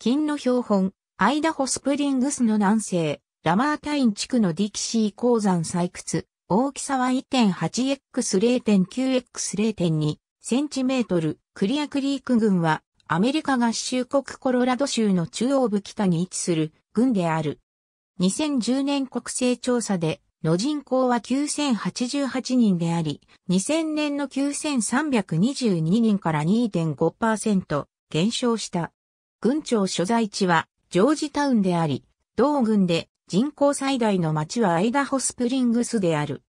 金の標本、アイダホスプリングスの南西、ラマータイン地区のディキシー鉱山採掘、大きさは 1.8x0.9x0.2 センチメートル、クリアクリーク群は、アメリカ合衆国コロラド州の中央部北に位置する群である。2010年国勢調査で、の人口は9088人であり、2000年の9322人から2.5%減少した。軍庁所在地はジョージタウンであり、同郡で人口最大の町はアイダホスプリングスである。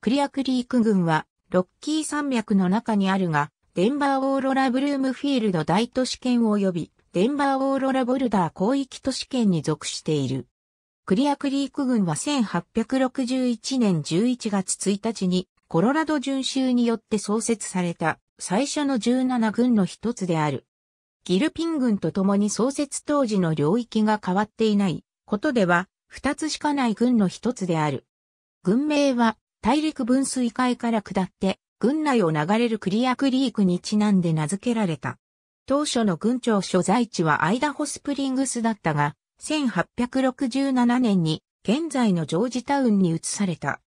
クリアクリーク郡はロッキー山脈の中にあるが、デンバーオーロラブルームフィールド大都市圏及びデンバーオーロラボルダー広域都市圏に属している。クリアクリーク郡は1861年11月1日にコロラド巡州によって創設された最初の17郡の一つである。ギルピン軍と共に創設当時の領域が変わっていないことでは、二つしかない軍の一つである。軍名は、大陸分水海から下って、軍内を流れるクリアクリークにちなんで名付けられた。当初の軍庁所在地はアイダホスプリングスだったが、1867年に現在のジョージタウンに移された。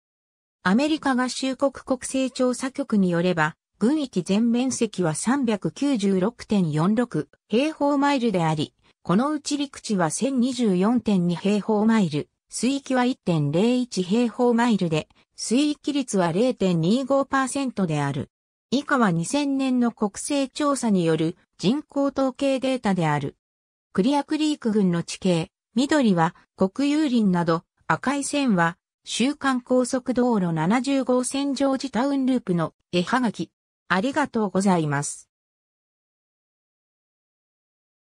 アメリカ合衆国国勢調査局によれば、群域全面積は396.46平方マイルであり、このうち陸地は1024.2平方マイル、水域は1.01平方マイルで、水域率は0.25%である。以下は2000年の国勢調査による人口統計データである。クリアクリーク群の地形、緑は国有林など、赤い線は、週間高速道路70号線上時タウンループの絵はがき。ありがとうございます。